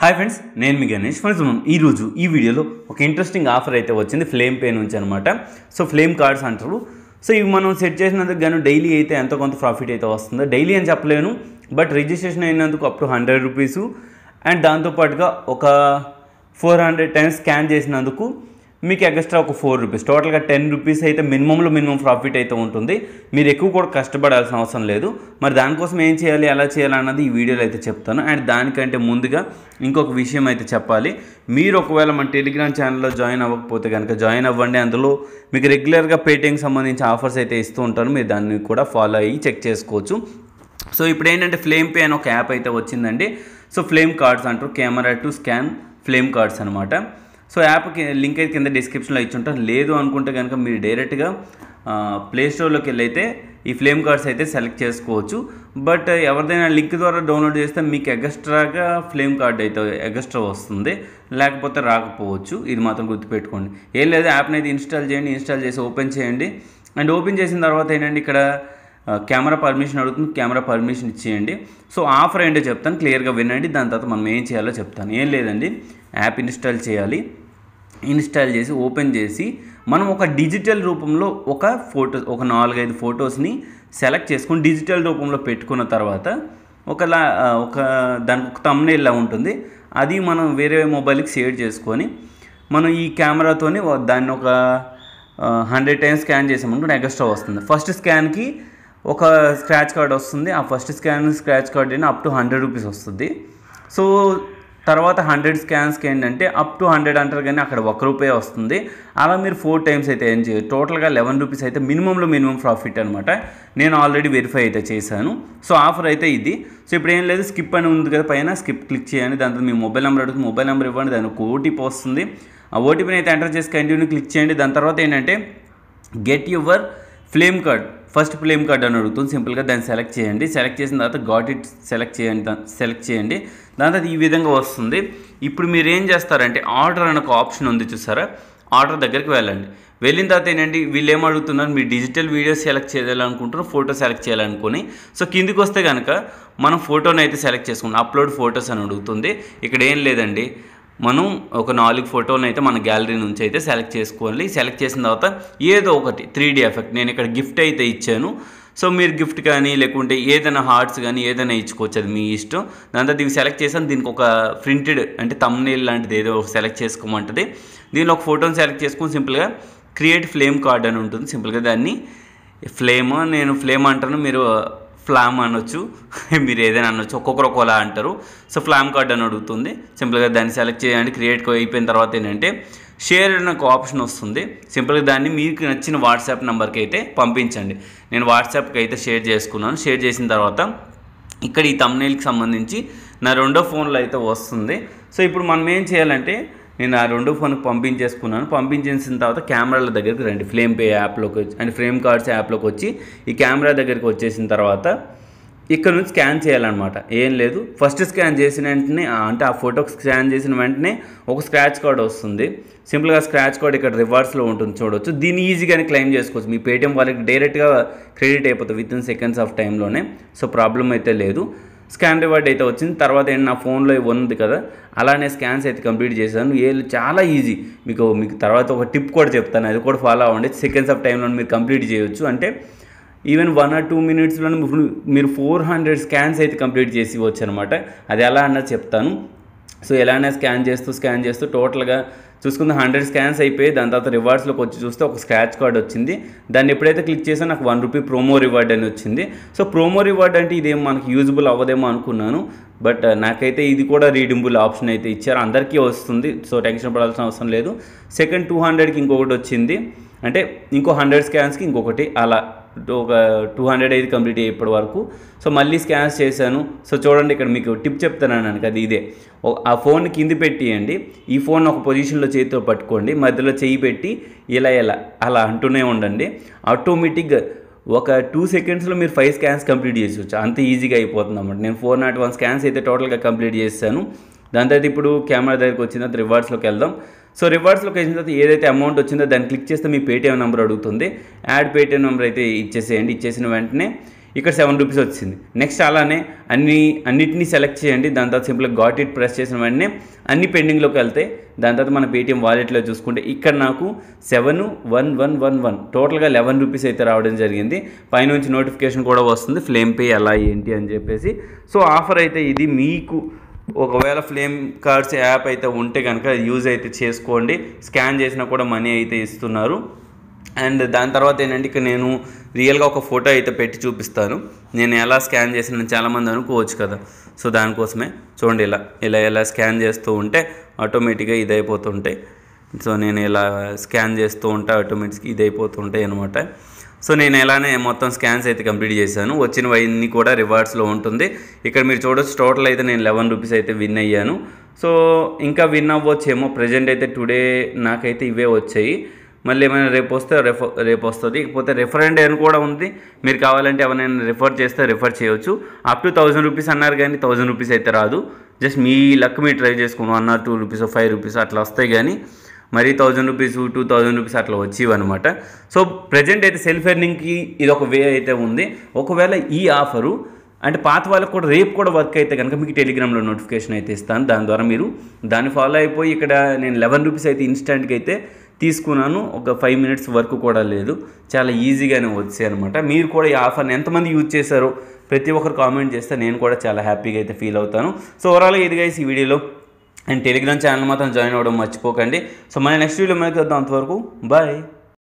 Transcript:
hi friends నేను మీ Ganesh friends ఈరోజు ఈ వీడియోలో ఒక ఇంట్రెస్టింగ్ ఆఫర్ అయితే వచ్చింది ఫ్లేమ్ పే నుంచి అనమాట సో ఫ్లేమ్ కార్డ్స్ అంటారు సో ఇవి మనం సెట్ చేసినందుకు గాను డైలీ అయితే ఎంతో కొంత ప్రాఫిట్ అయితే వస్తుందో డైలీ అని చెప్పలేను బట్ రిజిస్ట్రేషన్ అయినందుకు up to hundred rupees and దాంతోపాటుగా ఒక ఫోర్ హండ్రెడ్ టైమ్స్ స్కాన్ చేసినందుకు మీకు ఎక్స్ట్రా ఒక ఫోర్ రూపీస్ టోటల్గా టెన్ రూపీస్ అయితే మినిమంలో మినిమం ప్రాఫిట్ అయితే ఉంటుంది మీరు ఎక్కువ కూడా కష్టపడాల్సిన అవసరం లేదు మరి దానికోసం ఏం చేయాలి ఎలా చేయాలి అన్నది ఈ వీడియోలో అయితే చెప్తాను అండ్ దానికంటే ముందుగా ఇంకొక విషయం అయితే చెప్పాలి మీరు ఒకవేళ మన టెలిగ్రామ్ ఛానల్లో జాయిన్ అవ్వకపోతే కనుక జాయిన్ అవ్వండి అందులో మీకు రెగ్యులర్గా పేటింగ్కి సంబంధించి ఆఫర్స్ అయితే ఇస్తూ ఉంటారు మీరు దాన్ని కూడా ఫాలో అయ్యి చెక్ చేసుకోవచ్చు సో ఇప్పుడు ఏంటంటే ఫ్లేమ్ పే అని ఒక యాప్ అయితే వచ్చిందండి సో ఫ్లేమ్ కార్డ్స్ అంటారు camera to scan flame cards అనమాట సో యాప్ లింక్ అయితే కింద డిస్క్రిప్షన్లో ఇచ్చి ఉంటాను లేదు అనుకుంటే కనుక మీరు డైరెక్ట్గా ప్లేస్టోర్లోకి వెళ్ళి అయితే ఈ ఫ్లేమ్ కార్డ్స్ అయితే సెలెక్ట్ చేసుకోవచ్చు బట్ ఎవరిదైనా లింక్ ద్వారా డౌన్లోడ్ చేస్తే మీకు ఎగస్ట్రాగా ఫ్లేమ్ కార్డ్ అయితే ఎగస్ట్రా వస్తుంది లేకపోతే రాకపోవచ్చు ఇది మాత్రం గుర్తుపెట్టుకోండి ఏం లేదు యాప్ని అయితే ఇన్స్టాల్ చేయండి ఇన్స్టాల్ చేసి ఓపెన్ చేయండి అండ్ ఓపెన్ చేసిన తర్వాత ఏంటంటే ఇక్కడ కెమెరా పర్మిషన్ అడుగుతుంది కెమెరా పర్మిషన్ ఇచ్చేయండి సో ఆఫర్ ఏంటో చెప్తాను క్లియర్గా వినండి దాని తర్వాత మనం ఏం చేయాలో చెప్తాను ఏం లేదండి యాప్ ఇన్స్టాల్ చేయాలి ఇన్స్టాల్ చేసి ఓపెన్ చేసి మనం ఒక డిజిటల్ రూపంలో ఒక ఫోటో ఒక నాలుగైదు ఫొటోస్ని సెలెక్ట్ చేసుకుని డిజిటల్ రూపంలో పెట్టుకున్న తర్వాత ఒకలా ఒక దానికి ఒక తమ్నేల్లా ఉంటుంది అది మనం వేరే మొబైల్కి షేర్ చేసుకొని మనం ఈ కెమెరాతోని దాన్ని ఒక హండ్రెడ్ టైమ్స్ స్కాన్ చేసామనుకుంటే ఎగస్ట్రా వస్తుంది ఫస్ట్ స్కాన్కి ఒక స్క్రాచ్ కార్డ్ వస్తుంది ఆ ఫస్ట్ స్కాన్ స్క్రాచ్ కార్డ్ అయినా అప్ టు హండ్రెడ్ రూపీస్ వస్తుంది సో తర్వాత హండ్రెడ్ స్కాన్స్కి ఏంటంటే అప్ టు హండ్రెడ్ అంటారు కానీ అక్కడ ఒక రూపాయి వస్తుంది అలా మీరు ఫోర్ టైమ్స్ అయితే ఏం చేయొచ్చు టోటల్గా లెవెన్ రూపీస్ అయితే మినిమంలో మినిమం ప్రాఫిట్ అనమాట నేను ఆల్రెడీ వెరిఫై అయితే చేశాను సో ఆఫర్ అయితే ఇది సో ఇప్పుడు ఏం లేదు స్కిప్ అని ఉంది కదా పైన స్కిప్ క్లిక్ చేయండి దాంతో మీ మొబైల్ నెంబర్ అడుగుతుంది మొబైల్ నెంబర్ ఇవ్వండి దాని ఒక ఓటీపీ వస్తుంది ఆ ఓటీపీని అయితే ఎంటర్ చేసి కంటిన్యూ క్లిక్ చేయండి దాని తర్వాత ఏంటంటే get your flame card first flame card అని అడుగుతుంది సింపుల్గా దాన్ని సెలెక్ట్ చేయండి సెలెక్ట్ చేసిన తర్వాత గాట్ ఇట్ సెలెక్ట్ చేయండి సెలెక్ట్ చేయండి దాని తర్వాత ఈ విధంగా వస్తుంది ఇప్పుడు మీరు ఏం చేస్తారంటే ఆర్డర్ అని ఒక ఆప్షన్ ఉంది చూసారా ఆర్డర్ దగ్గరికి వెళ్ళండి వెళ్ళిన తర్వాత ఏంటంటే వీళ్ళు ఏం అడుగుతున్నారు మీరు డిజిటల్ వీడియో సెలెక్ట్ చేయాలనుకుంటున్నారు ఫోటో సెలెక్ట్ చేయాలనుకుని సో కిందికి వస్తే కనుక మనం ఫోటోని అయితే సెలెక్ట్ చేసుకున్నాం అప్లోడ్ ఫోటోస్ అని అడుగుతుంది ఇక్కడ ఏం లేదండి మనం ఒక నాలుగు ఫోటోలను అయితే మన గ్యాలరీ నుంచి అయితే సెలెక్ట్ చేసుకోవాలి సెలెక్ట్ చేసిన తర్వాత ఏదో ఒకటి త్రీ డి ఎఫెక్ట్ నేను ఇక్కడ గిఫ్ట్ అయితే ఇచ్చాను సో మీరు గిఫ్ట్ కానీ లేకుంటే ఏదైనా హార్ట్స్ కానీ ఏదైనా ఇచ్చుకోవచ్చు అది మీ ఇష్టం దాంతో దీన్ని సెలెక్ట్ చేసాను దీనికి ఒక ప్రింటెడ్ అంటే తమ్నేల్ లాంటిది ఏదో సెలెక్ట్ చేసుకోమంటుంది దీనిలో ఒక ఫోటోని సెలెక్ట్ చేసుకుని సింపుల్గా క్రియేట్ ఫ్లేమ్ కార్డ్ అని ఉంటుంది సింపుల్గా దాన్ని ఫ్లేమ్ నేను ఫ్లేమ్ అంటాను మీరు ఫ్లామ్ అనొచ్చు మీరు ఏదైనా అనొచ్చు ఒక్కొక్కరు ఒకలా అంటారు సో ఫ్లామ్ కార్డ్ అని అడుగుతుంది సింపుల్గా దాన్ని సెలెక్ట్ చేయండి క్రియేట్ అయిపోయిన తర్వాత ఏంటంటే షేర్ అనే ఒక ఆప్షన్ వస్తుంది సింపుల్గా దాన్ని మీకు నచ్చిన వాట్సాప్ నెంబర్కి అయితే పంపించండి నేను వాట్సాప్కి అయితే షేర్ చేసుకున్నాను షేర్ చేసిన తర్వాత ఇక్కడ ఈ తమ్నైల్కి సంబంధించి నా రెండో ఫోన్లో అయితే వస్తుంది సో ఇప్పుడు మనం ఏం చేయాలంటే నేను ఆ రెండు ఫోన్కి పంపించేసుకున్నాను పంపించేసిన తర్వాత కెమెరాల దగ్గరికి రండి ఫ్లేమ్ పే యాప్లోకి అండ్ ఫ్రేమ్ కార్డ్స్ యాప్లోకి వచ్చి ఈ కెమెరా దగ్గరికి వచ్చేసిన తర్వాత ఇక్కడ నుంచి స్కాన్ చేయాలన్నమాట ఏం లేదు ఫస్ట్ స్కాన్ చేసిన వెంటనే అంటే ఆ ఫోటోకి స్కాన్ చేసిన వెంటనే ఒక స్క్రాచ్ కార్డ్ వస్తుంది సింపుల్గా స్క్రాచ్ కార్డ్ ఇక్కడ రివార్డ్స్లో ఉంటుంది చూడవచ్చు దీన్ని ఈజీగానే క్లెయిమ్ చేసుకోవచ్చు మీ పేటిఎం వాళ్ళకి డైరెక్ట్గా క్రెడిట్ అయిపోతుంది విత్ ఇన్ సెకండ్స్ ఆఫ్ టైంలోనే సో ప్రాబ్లం అయితే లేదు స్కాన్ రివార్డ్ అయితే వచ్చింది తర్వాత ఏంటి నా ఫోన్లో ఉంది కదా అలానే స్కాన్స్ అయితే కంప్లీట్ చేశాను ఏళ్ళు చాలా ఈజీ మీకు మీకు తర్వాత ఒక టిప్ కూడా చెప్తాను అది కూడా ఫాలో అవ్వండి సెకండ్స్ ఆఫ్ టైంలో మీరు కంప్లీట్ చేయొచ్చు అంటే ఈవెన్ వన్ ఆర్ టూ మినిట్స్లో మీరు ఫోర్ హండ్రెడ్ స్కాన్స్ అయితే కంప్లీట్ చేసి ఇవ్వచ్చు అనమాట అది ఎలా అన్నది చెప్తాను సో ఎలానే స్కాన్ చేస్తూ స్కాన్ చేస్తూ టోటల్గా చూసుకుంది హండ్రెడ్ స్కాన్స్ అయిపోయి దాని తర్వాత రివార్డ్స్లోకి వచ్చి చూస్తే ఒక స్క్రాచ్ కార్డ్ వచ్చింది దాన్ని ఎప్పుడైతే క్లిక్ చేసా నాకు వన్ రూపీ ప్రోమో రివార్డ్ అని వచ్చింది సో ప్రోమో రివార్డ్ అంటే ఇదేం మనకి యూజబుల్ అవ్వదేమో అనుకున్నాను బట్ uh, నాకైతే ఇది కూడా రీడింబుల్ ఆప్షన్ అయితే ఇచ్చారు అందరికీ వస్తుంది సో టెన్షన్ పడాల్సిన అవసరం లేదు సెకండ్ టూ హండ్రెడ్కి ఇంకొకటి వచ్చింది అంటే ఇంకో హండ్రెడ్ స్కాన్స్కి ఇంకొకటి అలా ఒక టూ హండ్రెడ్ అయితే కంప్లీట్ అయ్యి ఇప్పటి వరకు సో మళ్ళీ స్కాన్స్ చేశాను సో చూడండి ఇక్కడ మీకు టిప్ చెప్తానన్నాను కదా ఇదే ఆ ఫోన్ కింద పెట్టియండి ఈ ఫోన్ ఒక పొజిషన్లో చేతితో పట్టుకోండి మధ్యలో చేయి పెట్టి ఇలా ఇలా అలా అంటూనే ఉండండి ఆటోమేటిక్గా ఒక టూ సెకండ్స్లో మీరు ఫైవ్ స్కాన్స్ కంప్లీట్ చేసేవచ్చు అంత ఈజీగా అయిపోతుంది అన్నమాట నేను ఫోర్ నాట్ వన్ స్కాన్స్ అయితే టోటల్గా కంప్లీట్ చేశాను దాని తర్వాత ఇప్పుడు కెమెరా దగ్గరికి వచ్చిన తర్వాత రివార్డ్స్లోకి వెళ్దాం సో రివార్డ్స్ లొకేషన్ తర్వాత ఏదైతే అమౌంట్ వచ్చిందో దాన్ని క్లిక్ చేస్తే మీ పేటీఎం నెంబర్ అడుగుతుంది యాడ్ పేటీఎం నెంబర్ అయితే ఇచ్చేసేయండి ఇచ్చేసిన వెంటనే ఇక్కడ సెవెన్ రూపీస్ వచ్చింది నెక్స్ట్ అలానే అన్ని అన్నిటినీ సెలెక్ట్ చేయండి దాని తర్వాత సింపుల్గా గాట్ ఇట్ ప్రెస్ చేసిన వెంటనే అన్ని పెండింగ్లోకి వెళ్తే దాని తర్వాత మన పేటీఎం వాలెట్లో చూసుకుంటే ఇక్కడ నాకు seven one one one one టోటల్గా లెవెన్ రూపీస్ అయితే రావడం జరిగింది పైనుంచి నోటిఫికేషన్ కూడా వస్తుంది ఫ్లేమ్ పే ఎలా ఏంటి అని చెప్పేసి సో ఆఫర్ అయితే ఇది మీకు ఒకవేళ ఫ్లేమ్ కార్డ్స్ యాప్ అయితే ఉంటే కనుక యూజ్ అయితే చేసుకోండి స్కాన్ చేసినా కూడా మనీ అయితే ఇస్తున్నారు అండ్ దాని తర్వాత ఏంటంటే ఇక నేను రియల్గా ఒక ఫోటో అయితే పెట్టి చూపిస్తాను నేను ఎలా స్కాన్ చేసిన చాలామంది అనుకోవచ్చు కదా సో దానికోసమే చూడండి ఇలా ఇలా ఇలా స్కాన్ చేస్తూ ఉంటే ఆటోమేటిక్గా ఇదైపోతుంటాయి సో నేను ఇలా స్కాన్ చేస్తూ ఉంటే ఆటోమేటిక్గా ఇదైపోతుంటాయి అనమాట సో నేను ఎలానే మొత్తం స్కాన్స్ అయితే కంప్లీట్ చేశాను వచ్చిన వైన్ని కూడా రివార్డ్స్లో ఉంటుంది ఇక్కడ మీరు చూడొచ్చు టోటల్ అయితే నేను లెవెన్ రూపీస్ అయితే విన్ అయ్యాను సో ఇంకా విన్ అవ్వచ్చేమో ప్రజెంట్ అయితే టుడే నాకైతే ఇవే వచ్చాయి మళ్ళీ ఏమైనా రేపు వస్తే రెఫర్ రేపు వస్తుంది ఇకపోతే రిఫరెండ్ అని కూడా ఉంది మీరు కావాలంటే ఎవరైనా రిఫర్ చేస్తే రిఫర్ చేయవచ్చు అప్ టు థౌజండ్ రూపీస్ అన్నారు కానీ థౌజండ్ రూపీస్ అయితే రాదు జస్ట్ మీ లక్ మీరు ట్రై చేసుకున్నాం or two rupees five rupees అట్లా వస్తాయి కానీ మరి thousand rupees two thousand rupees అట్లా వచ్చేవన్నమాట సో ప్రజెంట్ అయితే సెల్ఫ్ ఎర్నింగ్కి ఇది ఒక వే అయితే ఉంది ఒకవేళ ఈ ఆఫరు అంటే పాత వాళ్ళకు కూడా రేపు కూడా వర్క్ అయితే కనుక మీకు టెలిగ్రామ్లో నోటిఫికేషన్ అయితే ఇస్తాను దాని ద్వారా మీరు దాన్ని ఫాలో అయిపోయి ఇక్కడ నేను లెవెన్ రూపీస్ అయితే ఇన్స్టాంట్కి అయితే తీసుకున్నాను ఒక ఫైవ్ మినిట్స్ వర్క్ కూడా లేదు చాలా ఈజీగానే వచ్చాయి అనమాట మీరు కూడా ఈ ఆఫర్ని ఎంతమంది యూజ్ చేశారో ప్రతి ఒక్కరు కామెంట్ చేస్తే నేను కూడా చాలా హ్యాపీగా అయితే ఫీల్ అవుతాను సో ఓవరాల్గా ఇది గైస్ ఈ వీడియోలో అండ్ టెలిగ్రామ్ ఛానల్ మాత్రం జాయిన్ అవ్వడం మర్చిపోకండి సో మన నెక్స్ట్ వీడియో మనకి వద్దాం అంతవరకు బాయ్